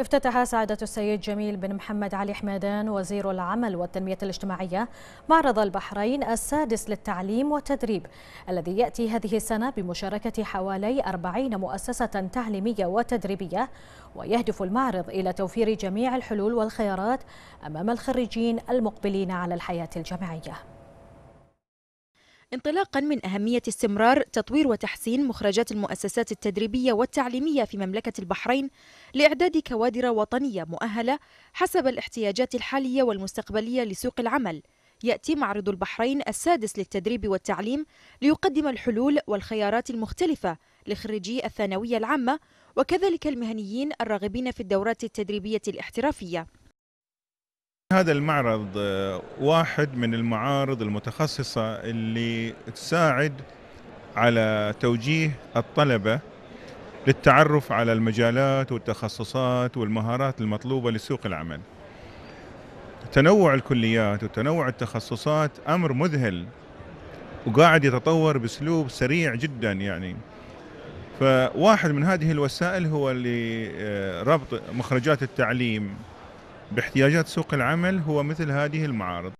افتتح سعادة السيد جميل بن محمد علي حمادان وزير العمل والتنمية الاجتماعية معرض البحرين السادس للتعليم والتدريب الذي يأتي هذه السنة بمشاركة حوالي 40 مؤسسة تعليمية وتدريبية ويهدف المعرض إلى توفير جميع الحلول والخيارات أمام الخريجين المقبلين على الحياة الجامعية انطلاقا من أهمية استمرار تطوير وتحسين مخرجات المؤسسات التدريبية والتعليمية في مملكة البحرين لإعداد كوادر وطنية مؤهلة حسب الاحتياجات الحالية والمستقبلية لسوق العمل يأتي معرض البحرين السادس للتدريب والتعليم ليقدم الحلول والخيارات المختلفة لخريجي الثانوية العامة وكذلك المهنيين الراغبين في الدورات التدريبية الاحترافية هذا المعرض آه، واحد من المعارض المتخصصة اللي تساعد على توجيه الطلبة للتعرف على المجالات والتخصصات والمهارات المطلوبة لسوق العمل تنوع الكليات وتنوع التخصصات أمر مذهل وقاعد يتطور بأسلوب سريع جدا يعني فواحد من هذه الوسائل هو لربط آه، مخرجات التعليم باحتياجات سوق العمل هو مثل هذه المعارض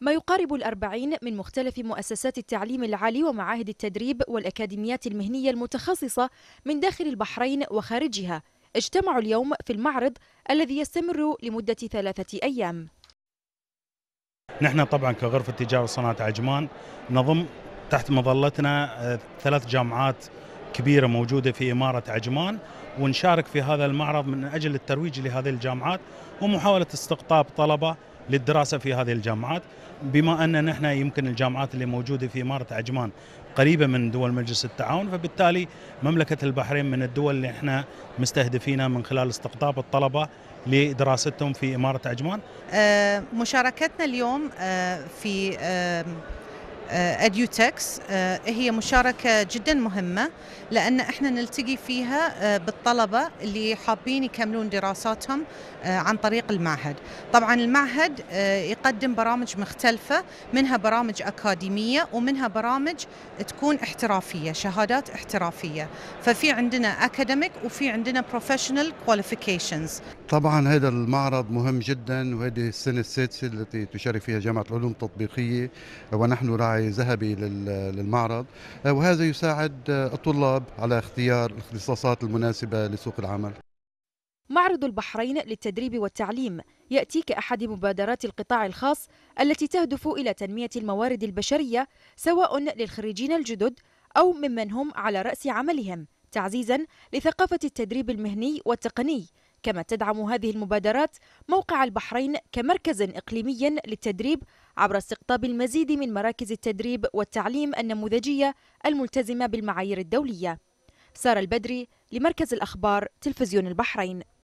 ما يقارب الأربعين من مختلف مؤسسات التعليم العالي ومعاهد التدريب والأكاديميات المهنية المتخصصة من داخل البحرين وخارجها اجتمعوا اليوم في المعرض الذي يستمر لمدة ثلاثة أيام نحن طبعا كغرفة تجارة صناعة عجمان نضم تحت مظلتنا آه، ثلاث جامعات كبيره موجوده في اماره عجمان ونشارك في هذا المعرض من اجل الترويج لهذه الجامعات ومحاوله استقطاب طلبه للدراسه في هذه الجامعات بما ان نحن يمكن الجامعات اللي موجوده في اماره عجمان قريبه من دول مجلس التعاون فبالتالي مملكه البحرين من الدول اللي احنا مستهدفينها من خلال استقطاب الطلبه لدراستهم في اماره عجمان. آه، مشاركتنا اليوم آه، في اديوتكس آه، آه، هي مشاركه جدا مهمه لان احنا نلتقي فيها آه، بالطلبه اللي حابين يكملون دراساتهم عن طريق المعهد طبعا المعهد يقدم برامج مختلفه منها برامج اكاديميه ومنها برامج تكون احترافيه شهادات احترافيه ففي عندنا اكاديميك وفي عندنا بروفيشنال كواليفيكيشنز طبعا هذا المعرض مهم جدا وهذه السنه السادسه التي تشارك فيها جامعه العلوم التطبيقيه ونحن راعي ذهبي للمعرض آه، وهذا يساعد آه، الطلاب على اختيار الاختصاصات المناسبة لسوق العمل معرض البحرين للتدريب والتعليم يأتي كأحد مبادرات القطاع الخاص التي تهدف إلى تنمية الموارد البشرية سواء للخريجين الجدد أو ممن هم على رأس عملهم تعزيزا لثقافة التدريب المهني والتقني كما تدعم هذه المبادرات موقع البحرين كمركز إقليمي للتدريب عبر استقطاب المزيد من مراكز التدريب والتعليم النموذجية الملتزمة بالمعايير الدولية سارة البدري لمركز الأخبار تلفزيون البحرين